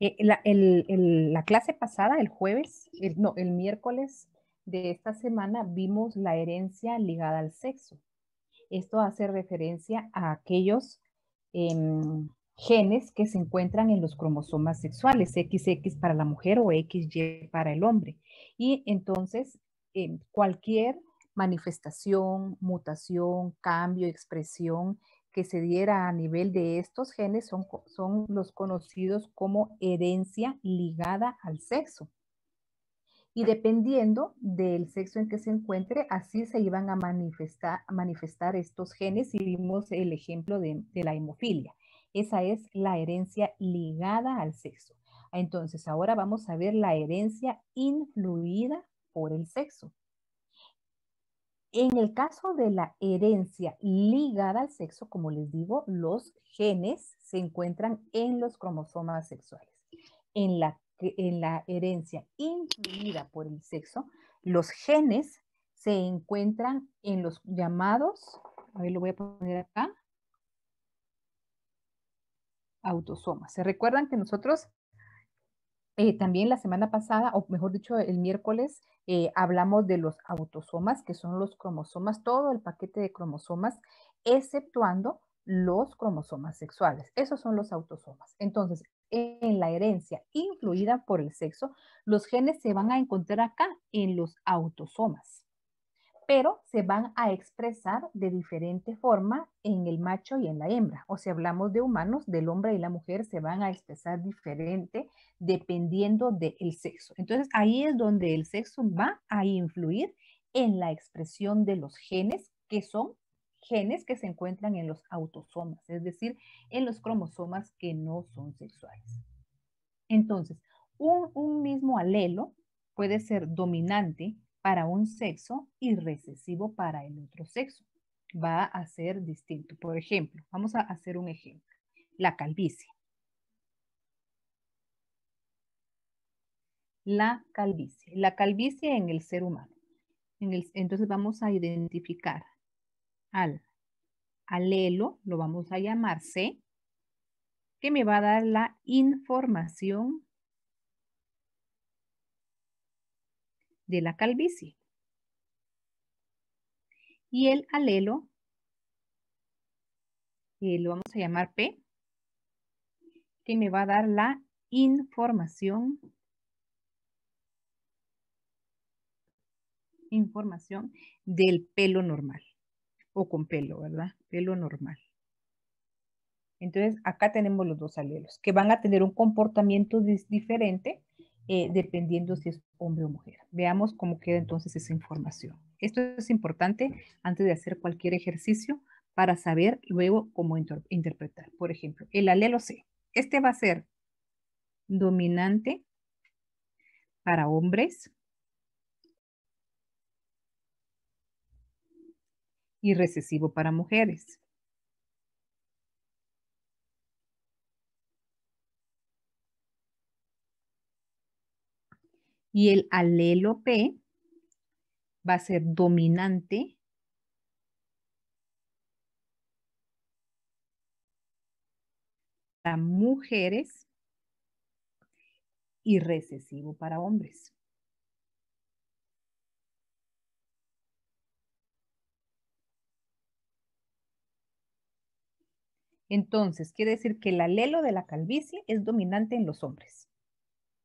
Eh, la, clase pasada, el jueves, no, el miércoles de esta semana vimos la herencia ligada al sexo. Esto hace referencia a aquellos em, genes que se encuentran en los cromosomas sexuales, XX para la mujer o XY para el hombre. Y entonces, em, cualquier manifestación, mutación, cambio, expresión que se diera a nivel de estos genes son, los conocidos como herencia ligada al sexo. Y dependiendo del sexo en que se encuentre, así se iban a manifestar, manifestar estos genes y vimos el ejemplo de la hemofilia. Esa es la herencia ligada al sexo. Entonces, ahora vamos a ver la herencia influida por el sexo. En el caso de la herencia ligada al sexo, como les digo, los genes se encuentran en los cromosomas sexuales. En la, en la herencia incluida por el sexo, los genes se encuentran en los llamados, lo voy a poner acá, autosomas. ¿Se recuerdan que nosotros eh, también la semana pasada, o mejor dicho, el miércoles, eh, hablamos de los autosomas, que son los cromosomas, todo el paquete de cromosomas, exceptuando los cromosomas sexuales. Esos son los autosomas. Entonces, en la herencia influida por el sexo, los genes se van a encontrar acá en los autosomas pero se van a expresar de diferente forma en el macho y en la hembra. O si hablamos de humanos, del hombre y la mujer se van a expresar diferente dependiendo del sexo. Entonces ahí es donde el sexo va a influir en la expresión de los genes, que son genes que se encuentran en los autosomas, es decir, en los cromosomas que no son sexuales. Entonces, un, mismo alelo puede ser dominante para un sexo y recesivo para el otro sexo. Va a ser distinto. Por ejemplo, vamos a hacer un ejemplo. La calvicie. La calvicie. La calvicie en el ser humano. En el, entonces vamos a identificar al alelo, lo vamos a llamar C, que me va a dar la información de la calvicie. Y el alelo lo vamos a llamar P, que me va a dar la información información del pelo normal o con pelo, ¿verdad? Pelo normal. Entonces, acá tenemos los dos alelos que van a tener un comportamiento diferente eh, dependiendo si es hombre o mujer. Veamos cómo queda entonces esa información. Esto es importante antes de hacer cualquier ejercicio para saber luego cómo interpretar. Por ejemplo, el alelo C. Este va a ser dominante para hombres y recesivo para mujeres. Y el alelo P va a ser dominante para mujeres y recesivo para hombres. Entonces, quiere decir que el alelo de la calvicie es dominante en los hombres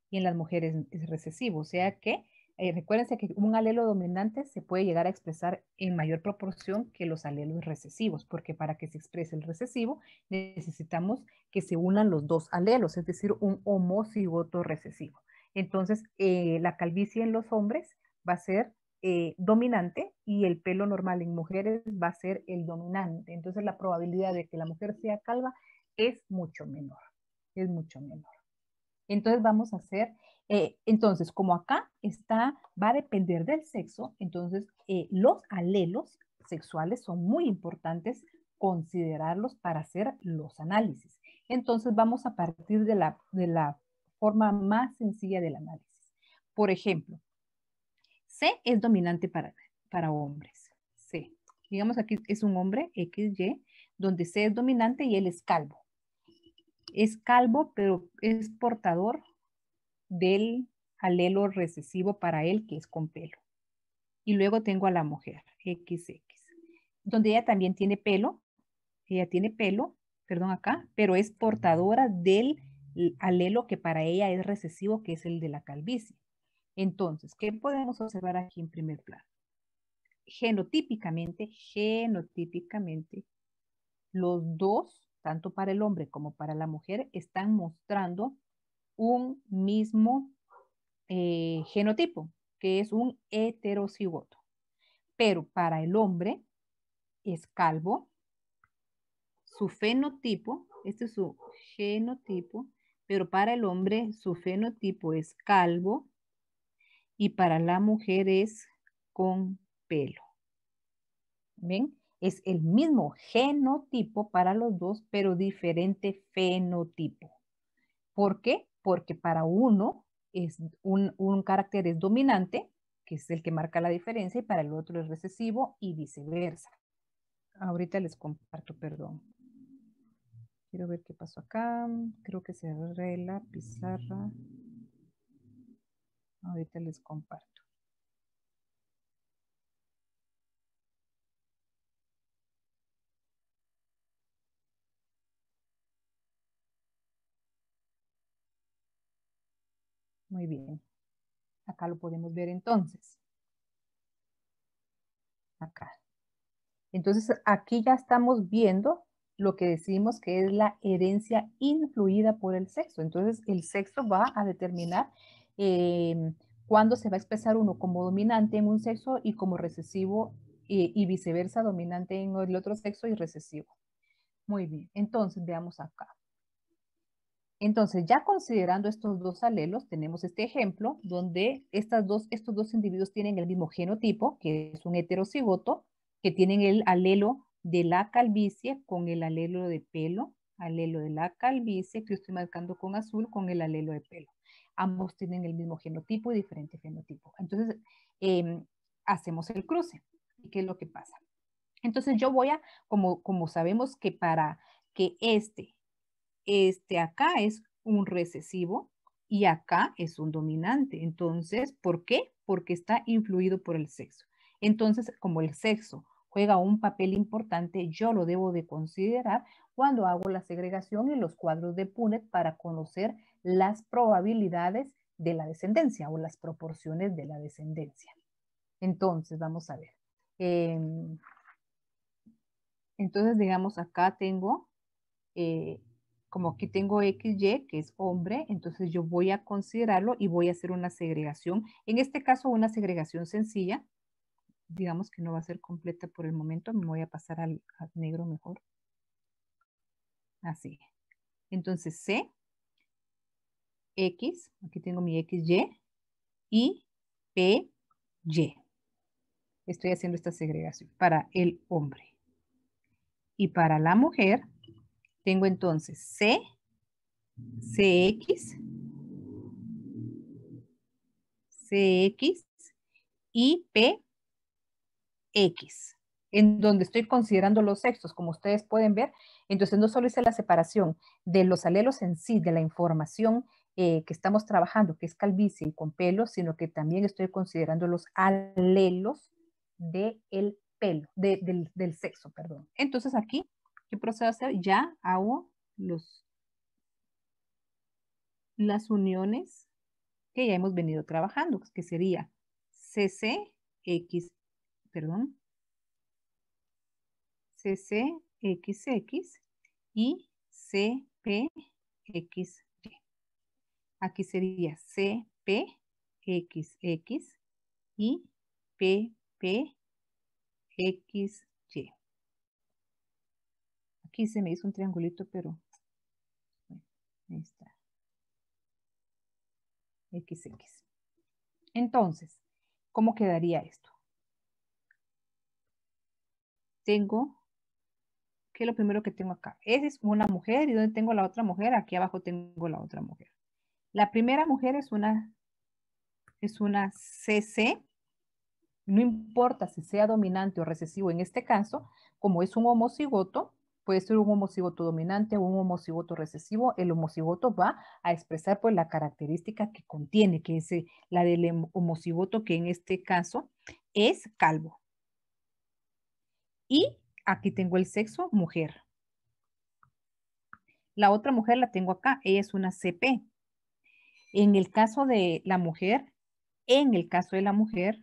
y en las mujeres es recesivo. O sea que eh, recuérdense que un alelo dominante se puede llegar a expresar en mayor proporción que los alelos recesivos, porque para que se exprese el recesivo necesitamos que se unan los dos alelos, es decir, un homocigoto recesivo. Entonces, eh, la calvicie en los hombres va a ser eh, dominante y el pelo normal en mujeres va a ser el dominante. Entonces, la probabilidad de que la mujer sea calva es mucho menor, es mucho menor. Entonces vamos a hacer, eh, entonces como acá está, va a depender del sexo, entonces eh, los alelos sexuales son muy importantes considerarlos para hacer los análisis. Entonces vamos a partir de la, de la forma más sencilla del análisis. Por ejemplo, C es dominante para, para hombres. C. Digamos aquí es un hombre, XY, donde C es dominante y él es calvo es calvo, pero es portador del alelo recesivo para él, que es con pelo. Y luego tengo a la mujer, XX, donde ella también tiene pelo, ella tiene pelo, perdón acá, pero es portadora del alelo que para ella es recesivo, que es el de la calvicie. Entonces, ¿qué podemos observar aquí en primer plano? Genotípicamente, genotípicamente, los dos tanto para el hombre como para la mujer, están mostrando un mismo eh, genotipo, que es un heterocigoto. Pero para el hombre es calvo, su fenotipo, este es su genotipo, pero para el hombre su fenotipo es calvo y para la mujer es con pelo. ¿Ven? Es el mismo genotipo para los dos, pero diferente fenotipo. ¿Por qué? Porque para uno es un, carácter es dominante, que es el que marca la diferencia, y para el otro es recesivo y viceversa. Ahorita les comparto, perdón. Quiero ver qué pasó acá. Creo que se la pizarra. Ahorita les comparto. Muy bien. Acá lo podemos ver entonces. Acá. Entonces aquí ya estamos viendo lo que decimos que es la herencia influida por el sexo. Entonces el sexo va a determinar em, cuándo se va a expresar uno como dominante en un sexo y como recesivo y viceversa, dominante en el otro sexo y recesivo. Muy bien, entonces veamos acá. Entonces, ya considerando estos dos alelos, tenemos este ejemplo donde estas dos, estos dos individuos tienen el mismo genotipo, que es un heterocigoto, que tienen el alelo de la calvicie con el alelo de pelo, alelo de la calvicie, que estoy marcando con azul, con el alelo de pelo. Ambos tienen el mismo genotipo y diferente genotipo. Entonces, em, hacemos el cruce. ¿Y qué es lo que pasa? Entonces, yo voy a, como, como sabemos que para que este este acá es un recesivo y acá es un dominante. Entonces, ¿por qué? Porque está influido por el sexo. Entonces, como el sexo juega un papel importante, yo lo debo de considerar cuando hago la segregación en los cuadros de Punnett para conocer las probabilidades de la descendencia o las proporciones de la descendencia. Entonces, vamos a ver. Em, entonces, digamos, acá tengo eh, como aquí tengo XY, que es hombre, entonces yo voy a considerarlo y voy a hacer una segregación. En este caso, una segregación sencilla. Digamos que no va a ser completa por el momento, me voy a pasar al, negro mejor. Así. Entonces, C, X, aquí tengo mi XY, y P, Y. Estoy haciendo esta segregación para el hombre. Y para la mujer, tengo entonces C, CX, CX y PX, en donde estoy considerando los sexos, como ustedes pueden ver. Entonces no solo hice la separación de los alelos en sí, de la información eh, que estamos trabajando, que es calvicie y con pelo, sino que también estoy considerando los alelos del pelo, del sexo, perdón. Entonces aquí ¿Qué procedo a hacer? Ya hago los, las uniones que ya hemos venido trabajando, que sería CCX, perdón, CCXX y CPXY. Aquí sería CPXX y PPXY. Aquí se me hizo un triangulito, pero ahí está. XX. Entonces, ¿cómo quedaría esto? Tengo, ¿qué es lo primero que tengo acá? Esa es una mujer, ¿y dónde tengo la otra mujer? Aquí abajo tengo la otra mujer. La primera mujer es una, es una CC, no importa si sea dominante o recesivo en este caso, como es un homocigoto, puede ser un homocigoto dominante o un homocigoto recesivo. El homocigoto va a expresar pues la característica que contiene, que es eh, la del homocigoto que en este caso es calvo. Y aquí tengo el sexo mujer. La otra mujer la tengo acá, ella es una CP. En el caso de la mujer, en el caso de la mujer,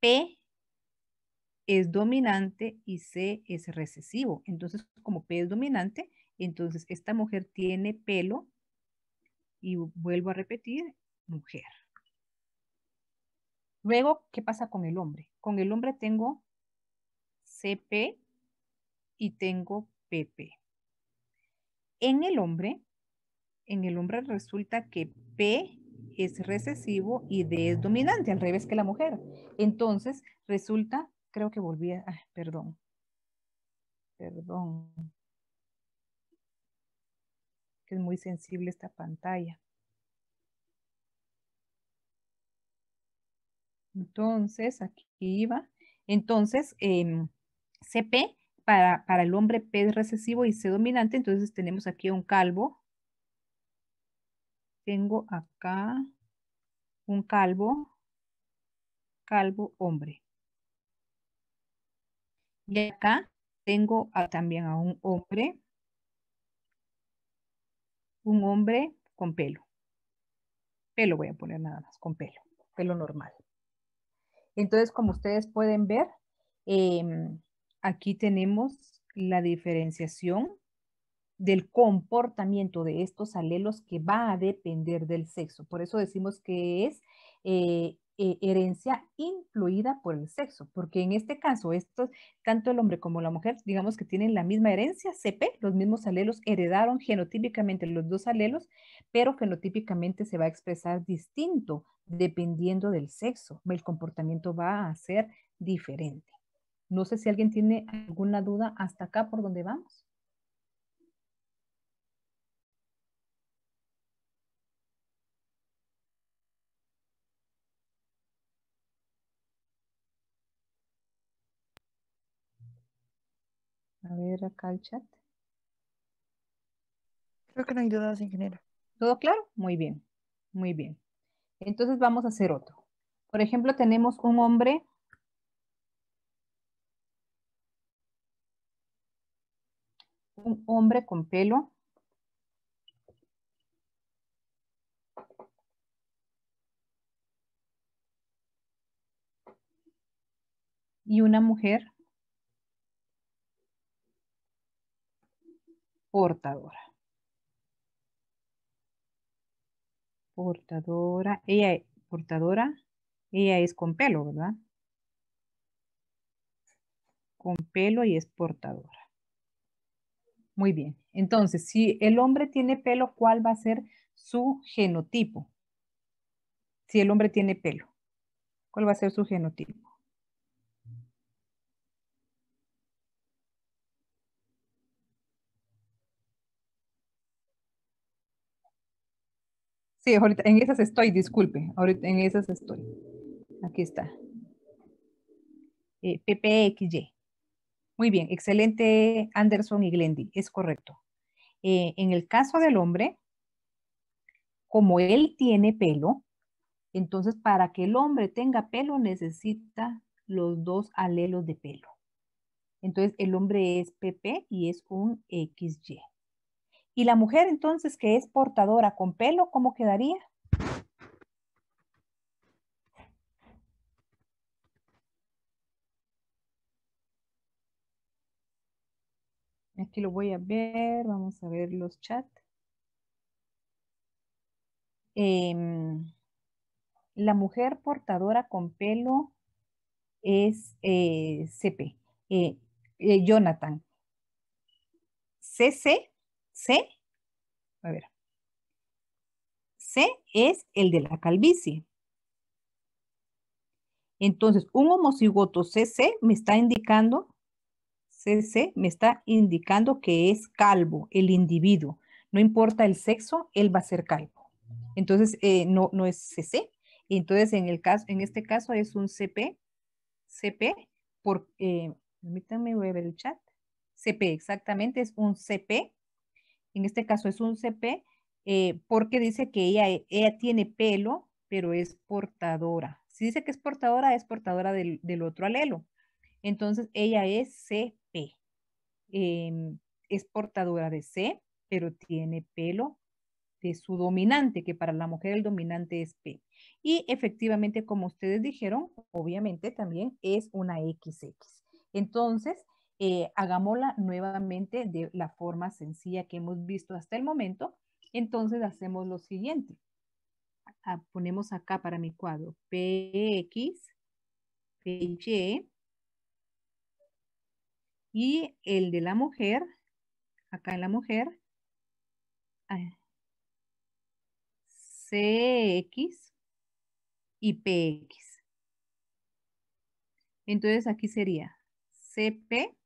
P es dominante y C es recesivo. Entonces, como P es dominante, entonces esta mujer tiene pelo y vuelvo a repetir, mujer. Luego, ¿qué pasa con el hombre? Con el hombre tengo CP y tengo PP. En el hombre, en el hombre resulta que P es recesivo y D es dominante, al revés que la mujer. Entonces, resulta creo que volví a, perdón, perdón, que es muy sensible esta pantalla. Entonces, aquí iba. Entonces, em, CP para, para el hombre P recesivo y C dominante, entonces tenemos aquí un calvo. Tengo acá un calvo, calvo hombre. Y acá tengo también a un hombre, un hombre con pelo. Pelo voy a poner nada más, con pelo, pelo normal. Entonces, como ustedes pueden ver, em, aquí tenemos la diferenciación del comportamiento de estos alelos que va a depender del sexo. Por eso decimos que es eh, eh, herencia incluida por el sexo, porque en este caso, estos, tanto el hombre como la mujer, digamos que tienen la misma herencia, CP, los mismos alelos, heredaron genotípicamente los dos alelos, pero genotípicamente se va a expresar distinto dependiendo del sexo, el comportamiento va a ser diferente. No sé si alguien tiene alguna duda hasta acá por donde vamos. A ver acá el chat. Creo que no hay dudas, general. ¿Todo claro? Muy bien, muy bien. Entonces vamos a hacer otro. Por ejemplo, tenemos un hombre un hombre con pelo. Y una mujer portadora. Portadora, ella, portadora, ella es con pelo, ¿verdad? Con pelo y es portadora. Muy bien. Entonces, si el hombre tiene pelo, ¿cuál va a ser su genotipo? Si el hombre tiene pelo, ¿cuál va a ser su genotipo? Sí, ahorita, en esas estoy, disculpe. Ahorita, en esas estoy. Aquí está. Eh, PPXY. Muy bien, excelente Anderson y Glendy, es correcto. Eh, en el caso del hombre, como él tiene pelo, entonces para que el hombre tenga pelo necesita los dos alelos de pelo. Entonces el hombre es PP y es un XY. Y la mujer entonces que es portadora con pelo, ¿cómo quedaría? Aquí lo voy a ver, vamos a ver los chats. Em, la mujer portadora con pelo es eh, CP, eh, eh, Jonathan. CC C, a ver, C es el de la calvicie. Entonces, un homocigoto CC me está indicando, CC me está indicando que es calvo, el individuo. No importa el sexo, él va a ser calvo. Entonces, eh, no, no es CC. Entonces, en, el en este caso es un CP, CP, por, eh, permítanme, ver el chat. CP, exactamente, es un CP en este caso es un CP, eh, porque dice que eh, ella, tiene pelo, pero es portadora. Si dice que es portadora, es portadora del, otro alelo. Entonces, ella es CP. Em, es portadora de C, pero tiene pelo de su dominante, que para la mujer el dominante es P. Y efectivamente, como ustedes dijeron, obviamente también es una XX. Entonces, eh, hagámosla nuevamente de la forma sencilla que hemos visto hasta el momento. Entonces hacemos lo siguiente. Ah, ponemos acá para mi cuadro PX, PY y el de la mujer, acá en la mujer, ah, CX y PX. Entonces aquí sería CP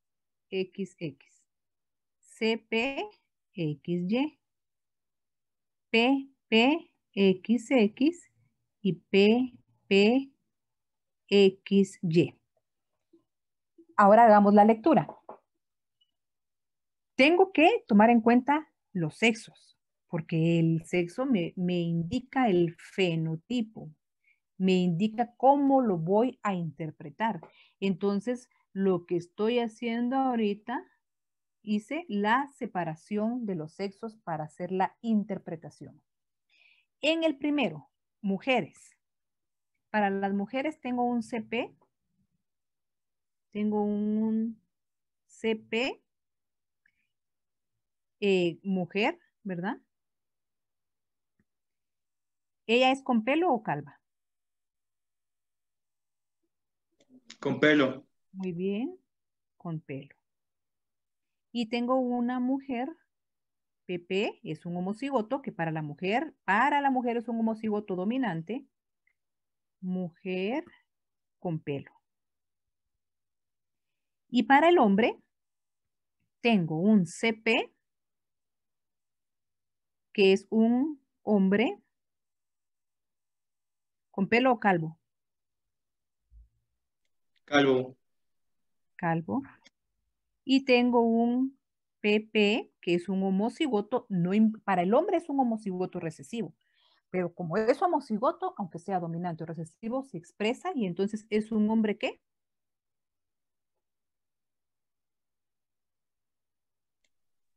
XX, CP, XY, PP, XX y PP, XY. Ahora hagamos la lectura. Tengo que tomar en cuenta los sexos, porque el sexo me, me indica el fenotipo, me indica cómo lo voy a interpretar. Entonces, lo que estoy haciendo ahorita, hice la separación de los sexos para hacer la interpretación. En el primero, mujeres. Para las mujeres tengo un CP, tengo un CP, eh, mujer, ¿verdad? ¿Ella es con pelo o calva? Con pelo muy bien con pelo. Y tengo una mujer, Pepe es un homocigoto, que para la mujer, para la mujer es un homocigoto dominante, mujer con pelo. Y para el hombre, tengo un CP, que es un hombre con pelo o calvo. Calvo calvo. Y tengo un PP, que es un homocigoto, no, para el hombre es un homocigoto recesivo, pero como es homocigoto, aunque sea dominante o recesivo, se expresa y entonces es un hombre que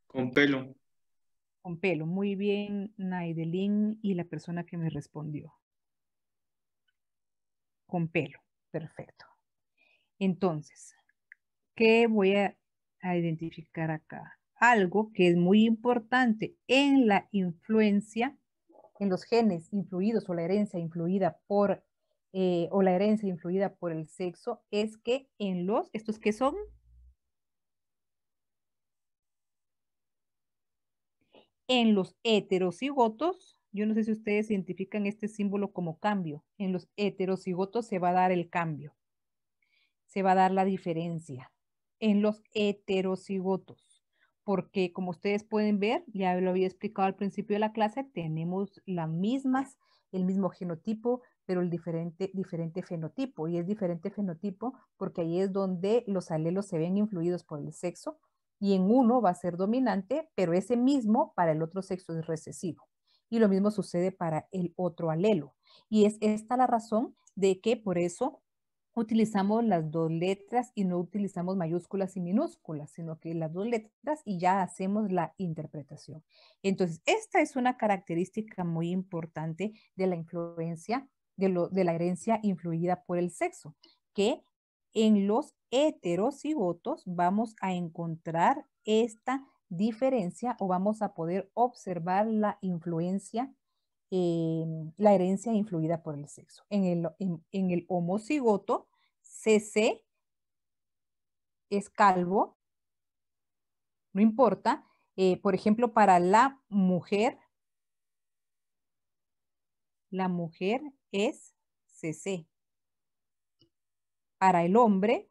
Con pelo. Con pelo. Muy bien, Naidelin y la persona que me respondió. Con pelo. Perfecto. Entonces, que voy a, identificar acá? Algo que es muy importante en la influencia, en los genes influidos o la herencia influida por eh, o la herencia influida por el sexo es que en los, ¿estos qué son? En los heterocigotos, yo no sé si ustedes identifican este símbolo como cambio, en los heterocigotos se va a dar el cambio, se va a dar la diferencia en los heterocigotos, porque como ustedes pueden ver, ya lo había explicado al principio de la clase, tenemos las mismas, el mismo genotipo, pero el diferente, diferente fenotipo, y es diferente fenotipo porque ahí es donde los alelos se ven influidos por el sexo, y en uno va a ser dominante, pero ese mismo para el otro sexo es recesivo. Y lo mismo sucede para el otro alelo. Y es esta la razón de que por eso utilizamos las dos letras y no utilizamos mayúsculas y minúsculas, sino que las dos letras y ya hacemos la interpretación. Entonces, esta es una característica muy importante de la influencia, de, lo, de la herencia influida por el sexo, que en los heterocigotos vamos a encontrar esta diferencia o vamos a poder observar la influencia eh, la herencia influida por el sexo. En el, homocigoto, CC es calvo, no importa. Eh, por ejemplo, para la mujer, la mujer es CC. Para el hombre,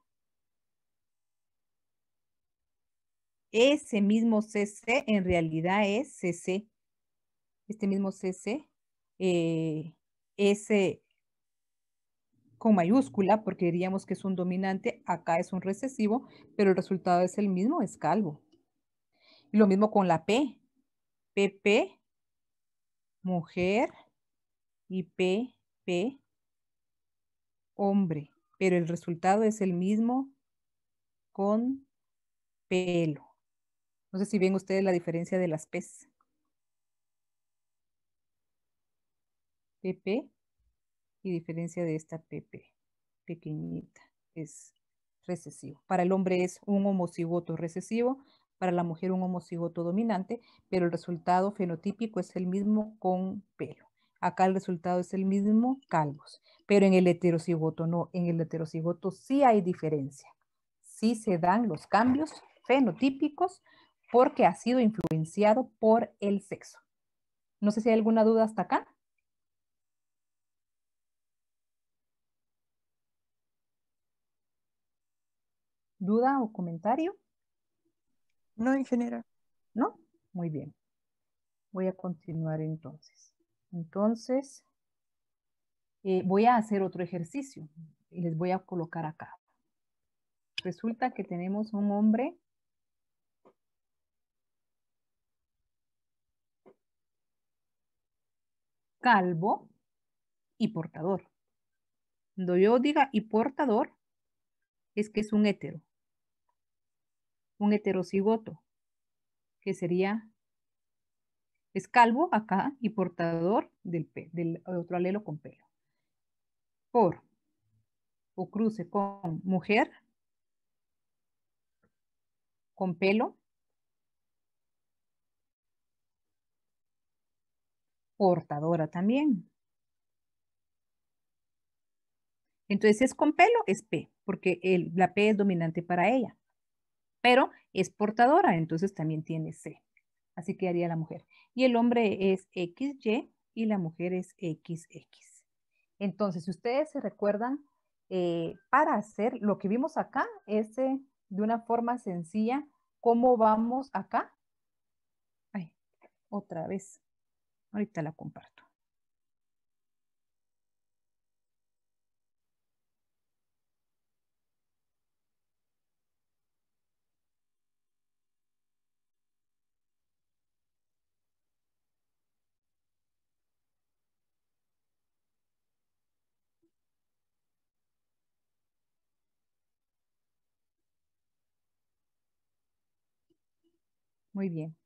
ese mismo CC en realidad es CC este mismo CC, eh, S con mayúscula, porque diríamos que es un dominante, acá es un recesivo, pero el resultado es el mismo, es calvo. Y lo mismo con la P, PP, mujer, y PP, hombre, pero el resultado es el mismo con pelo. No sé si ven ustedes la diferencia de las P's. PP y diferencia de esta PP pequeñita es recesivo. Para el hombre es un homocigoto recesivo, para la mujer un homocigoto dominante, pero el resultado fenotípico es el mismo con pelo. Acá el resultado es el mismo, calvos. Pero en el heterocigoto no, en el heterocigoto sí hay diferencia. Sí se dan los cambios fenotípicos porque ha sido influenciado por el sexo. No sé si hay alguna duda hasta acá. o comentario? No, en general. ¿No? Muy bien. Voy a continuar entonces. Entonces, eh, voy a hacer otro ejercicio. Les voy a colocar acá. Resulta que tenemos un hombre calvo y portador. Cuando yo diga y portador, es que es un hétero un heterocigoto, que sería, es calvo acá y portador del, del otro alelo con pelo. Por o cruce con mujer, con pelo, portadora también. Entonces, es con pelo, es P, porque el, la P es dominante para ella pero es portadora, entonces también tiene C. Así que haría la mujer. Y el hombre es XY y la mujer es XX. Entonces, si ustedes se recuerdan, eh, para hacer lo que vimos acá, es de una forma sencilla, ¿cómo vamos acá? Ay, otra vez. Ahorita la comparto. Muy bien.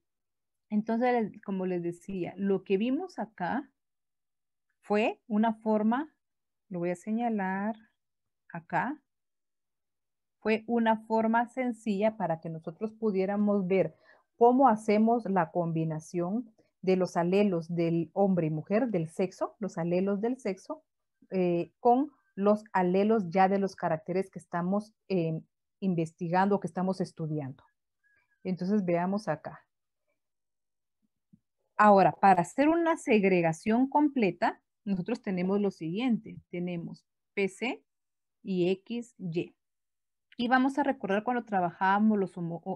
Entonces, como les decía, lo que vimos acá fue una forma, lo voy a señalar acá, fue una forma sencilla para que nosotros pudiéramos ver cómo hacemos la combinación de los alelos del hombre y mujer, del sexo, los alelos del sexo, eh, con los alelos ya de los caracteres que estamos eh, investigando, que estamos estudiando. Entonces veamos acá. Ahora, para hacer una segregación completa, nosotros tenemos lo siguiente. Tenemos PC y XY. Y vamos a recordar cuando trabajábamos los,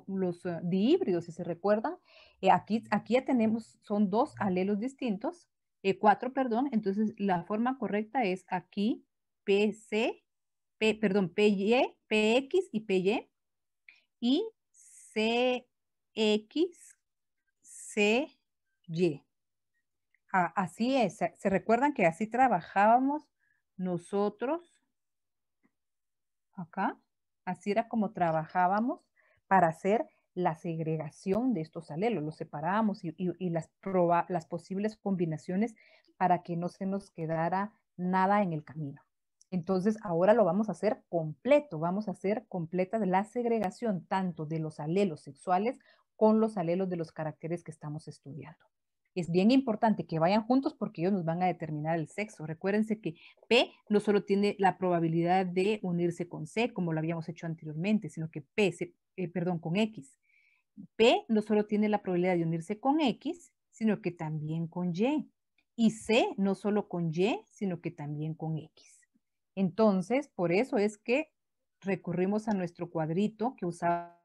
los eh, dihíbridos, si se recuerdan. Eh, aquí, aquí ya tenemos, son dos alelos distintos, eh, cuatro, perdón. Entonces, la forma correcta es aquí PC, perdón, PY, PX y PY. Y X, C, Y. Ah, así es. ¿Se recuerdan que así trabajábamos nosotros? Acá. Así era como trabajábamos para hacer la segregación de estos alelos. Los separábamos y, las, las posibles combinaciones para que no se nos quedara nada en el camino. Entonces, ahora lo vamos a hacer completo, vamos a hacer completa la segregación tanto de los alelos sexuales con los alelos de los caracteres que estamos estudiando. Es bien importante que vayan juntos porque ellos nos van a determinar el sexo. Recuérdense que P no solo tiene la probabilidad de unirse con C, como lo habíamos hecho anteriormente, sino que P, eh, perdón, con X. P no solo tiene la probabilidad de unirse con X, sino que también con Y. Y C no solo con Y, sino que también con X. Entonces, por eso es que recurrimos a nuestro cuadrito que usaba